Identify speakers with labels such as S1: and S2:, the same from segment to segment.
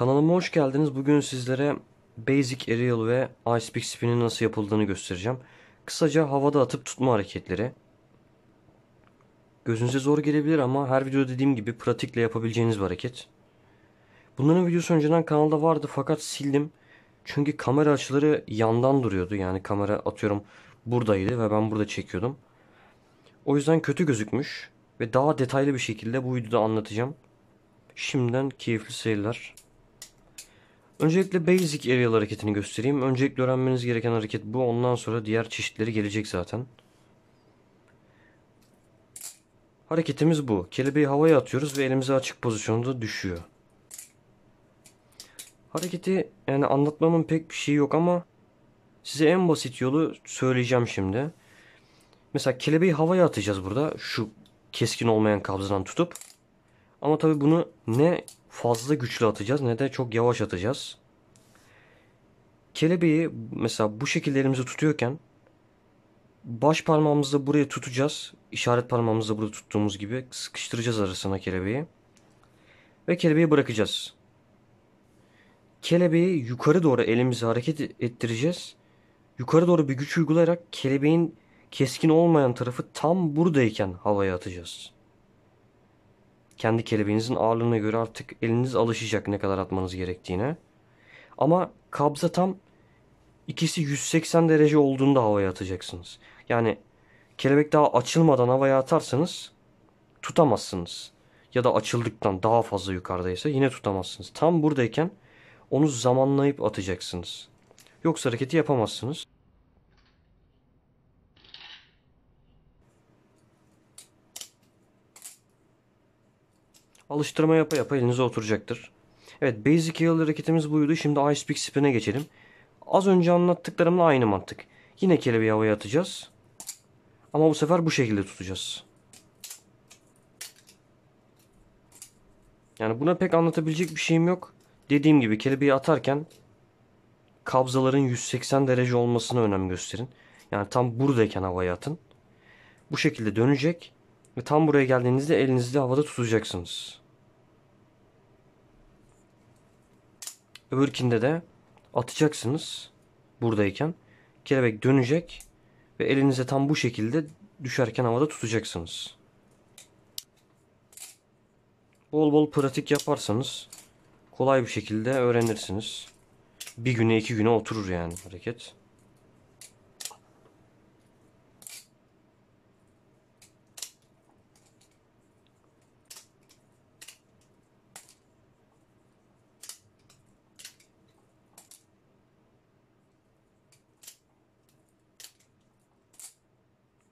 S1: Kanalıma hoş geldiniz. Bugün sizlere Basic Aerial ve Ice Peak Spin'in nasıl yapıldığını göstereceğim. Kısaca havada atıp tutma hareketleri. Gözünüze zor gelebilir ama her videoda dediğim gibi pratikle yapabileceğiniz bir hareket. Bunların videosu önceden kanalda vardı fakat sildim. Çünkü kamera açıları yandan duruyordu. Yani kamera atıyorum buradaydı ve ben burada çekiyordum. O yüzden kötü gözükmüş ve daha detaylı bir şekilde bu videoda anlatacağım. Şimdiden keyifli seyirler. Öncelikle basic aerial hareketini göstereyim. Öncelikle öğrenmeniz gereken hareket bu. Ondan sonra diğer çeşitleri gelecek zaten. Hareketimiz bu. Kelebeği havaya atıyoruz ve elimizi açık pozisyonda düşüyor. Hareketi yani anlatmamın pek bir şeyi yok ama size en basit yolu söyleyeceğim şimdi. Mesela kelebeği havaya atacağız burada. Şu keskin olmayan kabzından tutup. Ama tabi bunu ne fazla güçlü atacağız ne de çok yavaş atacağız. Kelebeği mesela bu şekillerimizi tutuyorken baş parmağımızla buraya tutacağız. İşaret parmağımızla burada tuttuğumuz gibi sıkıştıracağız arasına kelebeği. Ve kelebeği bırakacağız. Kelebeği yukarı doğru elimizi hareket ettireceğiz. Yukarı doğru bir güç uygulayarak kelebeğin keskin olmayan tarafı tam buradayken havaya atacağız kendi kelebeğinizin ağırlığına göre artık eliniz alışacak ne kadar atmanız gerektiğine. Ama kabza tam ikisi 180 derece olduğunda havaya atacaksınız. Yani kelebek daha açılmadan havaya atarsanız tutamazsınız. Ya da açıldıktan daha fazla yukarıdaysa yine tutamazsınız. Tam buradayken onu zamanlayıp atacaksınız. Yoksa hareketi yapamazsınız. Alıştırma yapa yapa elinize oturacaktır. Evet Basic Yale hareketimiz buydu. Şimdi Ice Peak Spin'e geçelim. Az önce anlattıklarımla aynı mantık. Yine kelebeği havaya atacağız. Ama bu sefer bu şekilde tutacağız. Yani buna pek anlatabilecek bir şeyim yok. Dediğim gibi kelebeği atarken kabzaların 180 derece olmasına önem gösterin. Yani tam buradayken havaya atın. Bu şekilde dönecek. Ve tam buraya geldiğinizde elinizde havada tutacaksınız. Öbürkinde de atacaksınız buradayken. Kelebek dönecek ve elinize tam bu şekilde düşerken havada tutacaksınız. Bol bol pratik yaparsanız kolay bir şekilde öğrenirsiniz. Bir güne iki güne oturur yani hareket.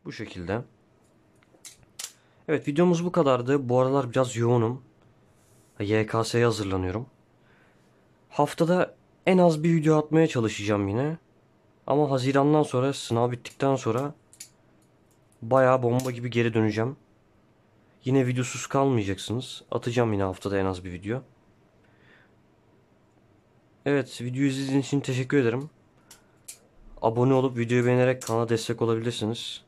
S1: Bu şekilde. Evet videomuz bu kadardı. Bu aralar biraz yoğunum. YKS'ye hazırlanıyorum. Haftada en az bir video atmaya çalışacağım yine. Ama Haziran'dan sonra sınav bittikten sonra baya bomba gibi geri döneceğim. Yine videosuz kalmayacaksınız. Atacağım yine haftada en az bir video. Evet videoyu izlediğiniz için teşekkür ederim. Abone olup videoyu beğenerek kanala destek olabilirsiniz.